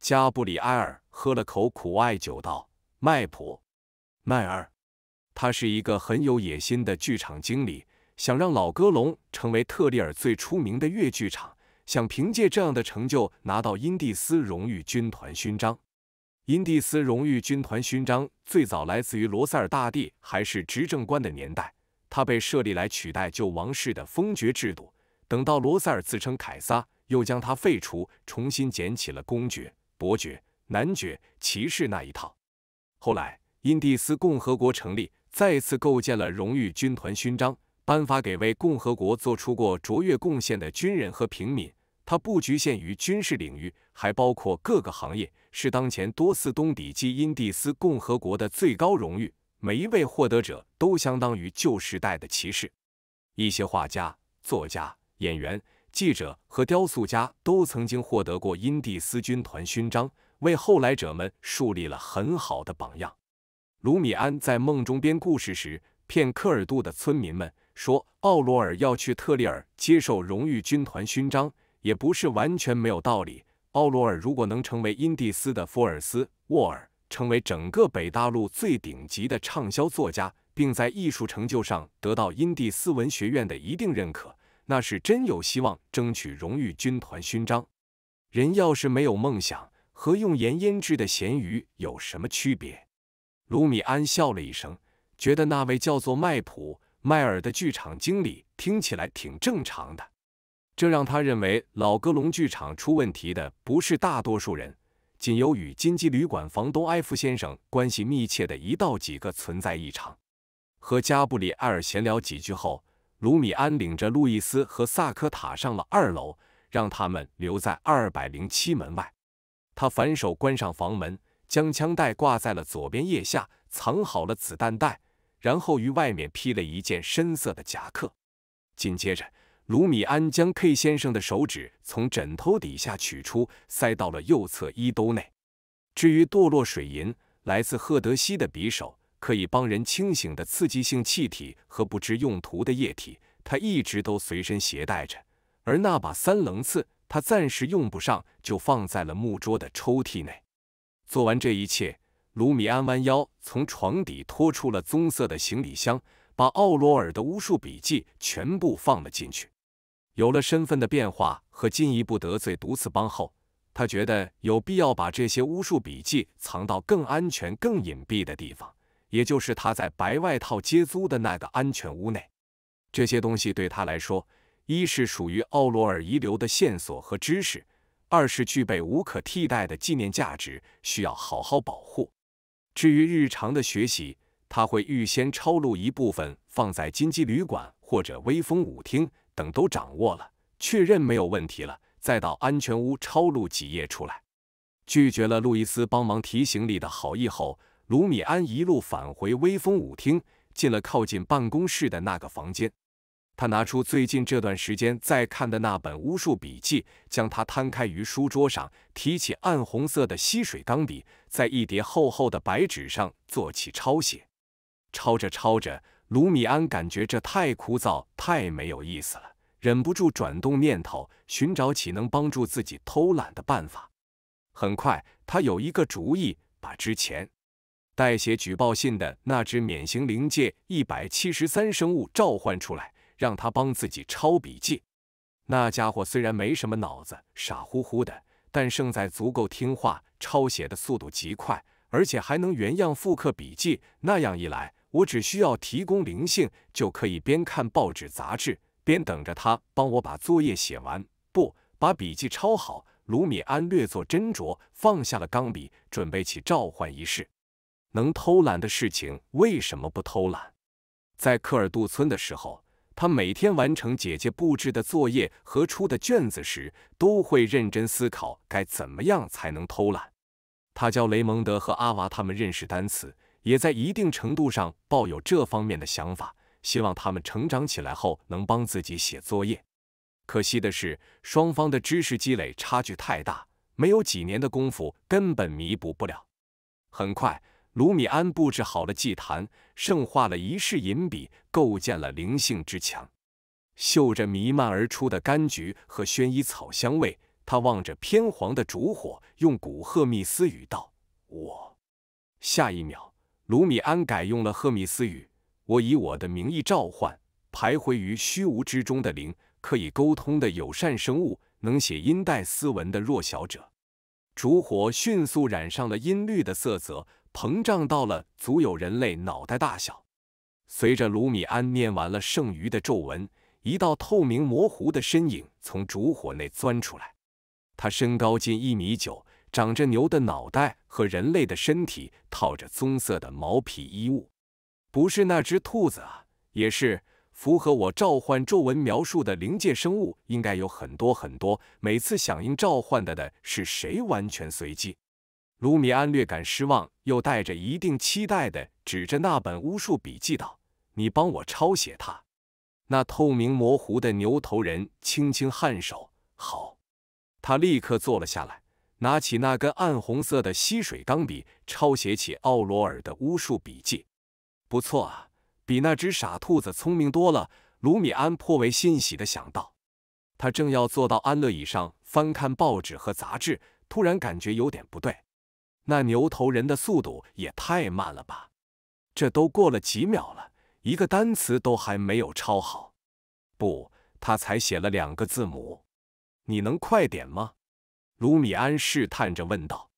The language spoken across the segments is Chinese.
加布里埃尔喝了口苦艾酒，道：“麦普，迈尔，他是一个很有野心的剧场经理，想让老歌隆成为特里尔最出名的越剧场，想凭借这样的成就拿到因蒂斯荣誉军团勋章。因蒂斯荣誉军团勋章最早来自于罗塞尔大帝还是执政官的年代，他被设立来取代旧王室的封爵制度。等到罗塞尔自称凯撒，又将他废除，重新捡起了公爵。”伯爵、男爵、骑士那一套。后来，印第斯共和国成立，再次构建了荣誉军团勋章，颁发给为共和国做出过卓越贡献的军人和平民。它不局限于军事领域，还包括各个行业，是当前多斯东底基印第斯共和国的最高荣誉。每一位获得者都相当于旧时代的骑士。一些画家、作家、演员。记者和雕塑家都曾经获得过因蒂斯军团勋章，为后来者们树立了很好的榜样。卢米安在梦中编故事时，骗科尔杜的村民们说奥罗尔要去特利尔接受荣誉军团勋章，也不是完全没有道理。奥罗尔如果能成为因蒂斯的福尔斯沃尔，成为整个北大陆最顶级的畅销作家，并在艺术成就上得到因蒂斯文学院的一定认可。那是真有希望争取荣誉军团勋章。人要是没有梦想，和用盐腌制的咸鱼有什么区别？卢米安笑了一声，觉得那位叫做麦普迈尔的剧场经理听起来挺正常的，这让他认为老格隆剧场出问题的不是大多数人，仅有与金鸡旅馆房东埃夫先生关系密切的一到几个存在异常。和加布里埃尔闲聊几句后。卢米安领着路易斯和萨科塔上了二楼，让他们留在二百零七门外。他反手关上房门，将枪带挂在了左边腋下，藏好了子弹袋，然后于外面披了一件深色的夹克。紧接着，卢米安将 K 先生的手指从枕头底下取出，塞到了右侧衣兜内。至于堕落水银，来自赫德西的匕首。可以帮人清醒的刺激性气体和不知用途的液体，他一直都随身携带着。而那把三棱刺，他暂时用不上，就放在了木桌的抽屉内。做完这一切，卢米安弯腰从床底拖出了棕色的行李箱，把奥罗尔的巫术笔记全部放了进去。有了身份的变化和进一步得罪毒刺帮后，他觉得有必要把这些巫术笔记藏到更安全、更隐蔽的地方。也就是他在白外套接租的那个安全屋内，这些东西对他来说，一是属于奥罗尔遗留的线索和知识，二是具备无可替代的纪念价值，需要好好保护。至于日常的学习，他会预先抄录一部分放在金鸡旅馆或者威风舞厅等，都掌握了，确认没有问题了，再到安全屋抄录几页出来。拒绝了路易斯帮忙提行李的好意后。卢米安一路返回威风舞厅，进了靠近办公室的那个房间。他拿出最近这段时间在看的那本巫术笔记，将它摊开于书桌上，提起暗红色的吸水钢笔，在一叠厚厚的白纸上做起抄写。抄着抄着，卢米安感觉这太枯燥，太没有意思了，忍不住转动念头，寻找起能帮助自己偷懒的办法。很快，他有一个主意，把之前。代写举报信的那只免刑灵界一百七十三生物召唤出来，让他帮自己抄笔记。那家伙虽然没什么脑子，傻乎乎的，但胜在足够听话，抄写的速度极快，而且还能原样复刻笔记。那样一来，我只需要提供灵性，就可以边看报纸杂志边等着他帮我把作业写完，不把笔记抄好。卢米安略作斟酌，放下了钢笔，准备起召唤仪式。能偷懒的事情为什么不偷懒？在科尔杜村的时候，他每天完成姐姐布置的作业和出的卷子时，都会认真思考该怎么样才能偷懒。他教雷蒙德和阿娃他们认识单词，也在一定程度上抱有这方面的想法，希望他们成长起来后能帮自己写作业。可惜的是，双方的知识积累差距太大，没有几年的功夫根本弥补不了。很快。卢米安布置好了祭坛，圣化了仪式银笔，构建了灵性之墙。嗅着弥漫而出的柑橘和薰衣草香味，他望着偏黄的烛火，用古赫密斯语道：“我。”下一秒，卢米安改用了赫密斯语：“我以我的名义召唤，徘徊于虚无之中的灵，可以沟通的友善生物，能写音代斯文的弱小者。”烛火迅速染上了阴绿的色泽，膨胀到了足有人类脑袋大小。随着卢米安念完了剩余的咒文，一道透明模糊的身影从烛火内钻出来。他身高近一米九，长着牛的脑袋和人类的身体，套着棕色的毛皮衣物。不是那只兔子啊，也是。符合我召唤咒文描述的灵界生物应该有很多很多。每次响应召唤的的是谁，完全随机。卢米安略感失望，又带着一定期待的指着那本巫术笔记道：“你帮我抄写它。”那透明模糊的牛头人轻轻颔首：“好。”他立刻坐了下来，拿起那根暗红色的吸水钢笔，抄写起奥罗尔的巫术笔记。不错啊。比那只傻兔子聪明多了，卢米安颇为欣喜地想到。他正要坐到安乐椅上翻看报纸和杂志，突然感觉有点不对。那牛头人的速度也太慢了吧？这都过了几秒了，一个单词都还没有抄好。不，他才写了两个字母。你能快点吗？卢米安试探着问道。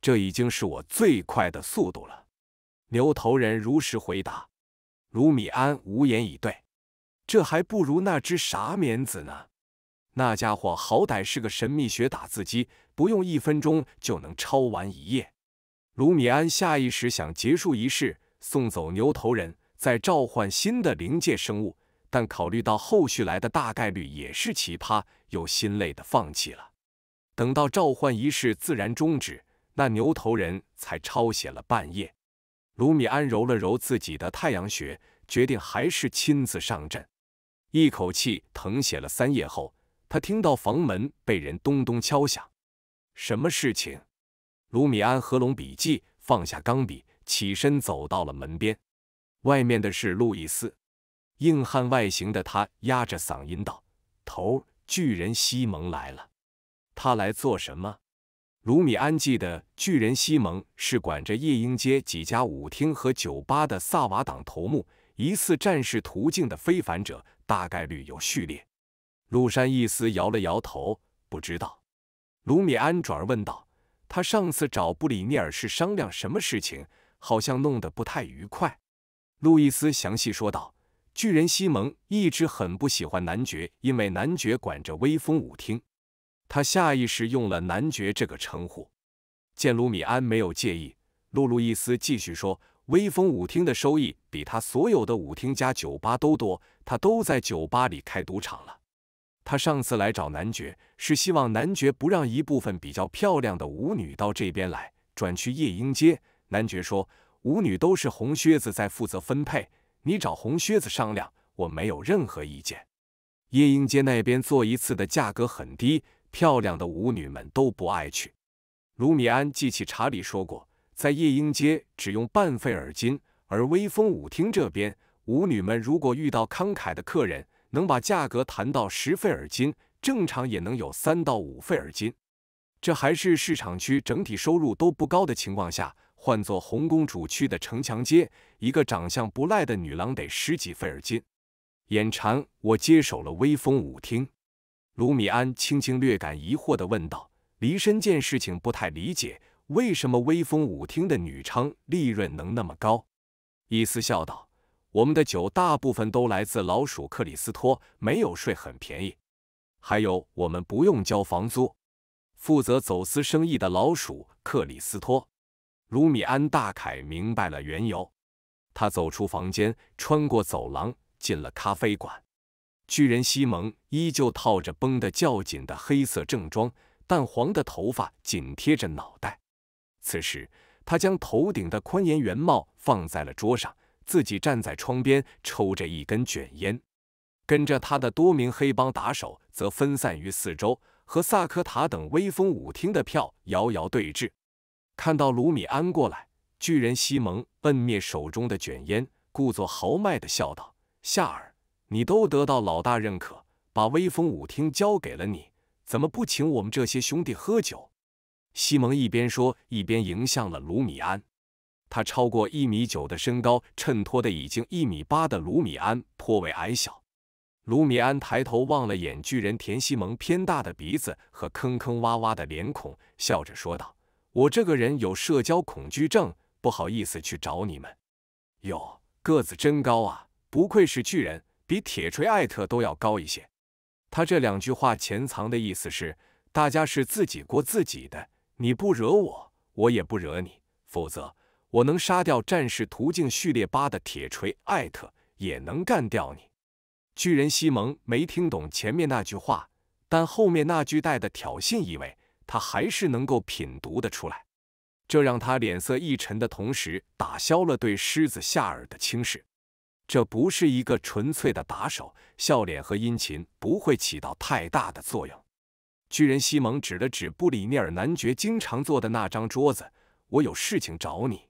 这已经是我最快的速度了，牛头人如实回答。卢米安无言以对，这还不如那只傻绵子呢。那家伙好歹是个神秘学打字机，不用一分钟就能抄完一页。卢米安下意识想结束仪式，送走牛头人，再召唤新的灵界生物，但考虑到后续来的大概率也是奇葩，又心累的放弃了。等到召唤仪式自然终止，那牛头人才抄写了半页。卢米安揉了揉自己的太阳穴，决定还是亲自上阵。一口气誊写了三页后，他听到房门被人咚咚敲响。什么事情？卢米安合拢笔记，放下钢笔，起身走到了门边。外面的是路易斯，硬汉外形的他压着嗓音道：“头，巨人西蒙来了。他来做什么？”卢米安记得，巨人西蒙是管着夜莺街几家舞厅和酒吧的萨瓦党头目，疑似战事途径的非凡者，大概率有序列。路山一斯摇了摇头，不知道。卢米安转而问道：“他上次找布里涅尔是商量什么事情？好像弄得不太愉快。”路易斯详细说道：“巨人西蒙一直很不喜欢男爵，因为男爵管着威风舞厅。”他下意识用了“男爵”这个称呼，见卢米安没有介意，露露易斯继续说：“威风舞厅的收益比他所有的舞厅加酒吧都多，他都在酒吧里开赌场了。他上次来找男爵，是希望男爵不让一部分比较漂亮的舞女到这边来，转去夜莺街。男爵说，舞女都是红靴子在负责分配，你找红靴子商量，我没有任何意见。夜莺街那边做一次的价格很低。”漂亮的舞女们都不爱去。卢米安记起查理说过，在夜莺街只用半费尔金，而威风舞厅这边，舞女们如果遇到慷慨的客人，能把价格谈到十费尔金，正常也能有三到五费尔金。这还是市场区整体收入都不高的情况下，换做红公主区的城墙街，一个长相不赖的女郎得十几费尔金。眼馋，我接手了威风舞厅。卢米安轻轻略感疑惑地问道：“黎深，见事情不太理解，为什么威风舞厅的女娼利润能那么高？”伊斯笑道：“我们的酒大部分都来自老鼠克里斯托，没有税，很便宜。还有，我们不用交房租。”负责走私生意的老鼠克里斯托，卢米安大慨明白了缘由。他走出房间，穿过走廊，进了咖啡馆。巨人西蒙依旧套着绷得较紧的黑色正装，淡黄的头发紧贴着脑袋。此时，他将头顶的宽檐圆帽放在了桌上，自己站在窗边抽着一根卷烟。跟着他的多名黑帮打手则分散于四周，和萨科塔等威风舞厅的票遥遥对峙。看到卢米安过来，巨人西蒙摁灭手中的卷烟，故作豪迈地笑道：“夏尔。”你都得到老大认可，把威风舞厅交给了你，怎么不请我们这些兄弟喝酒？西蒙一边说，一边迎向了卢米安。他超过一米九的身高，衬托的已经一米八的卢米安颇为矮小。卢米安抬头望了眼巨人田西蒙偏大的鼻子和坑坑洼洼的脸孔，笑着说道：“我这个人有社交恐惧症，不好意思去找你们。哟，个子真高啊，不愧是巨人。”比铁锤艾特都要高一些。他这两句话潜藏的意思是：大家是自己过自己的，你不惹我，我也不惹你。否则，我能杀掉战士途径序列八的铁锤艾特，也能干掉你。巨人西蒙没听懂前面那句话，但后面那句带的挑衅意味，他还是能够品读的出来。这让他脸色一沉的同时，打消了对狮子夏尔的轻视。这不是一个纯粹的打手，笑脸和殷勤不会起到太大的作用。巨人西蒙指了指布里尼尔男爵经常坐的那张桌子，我有事情找你。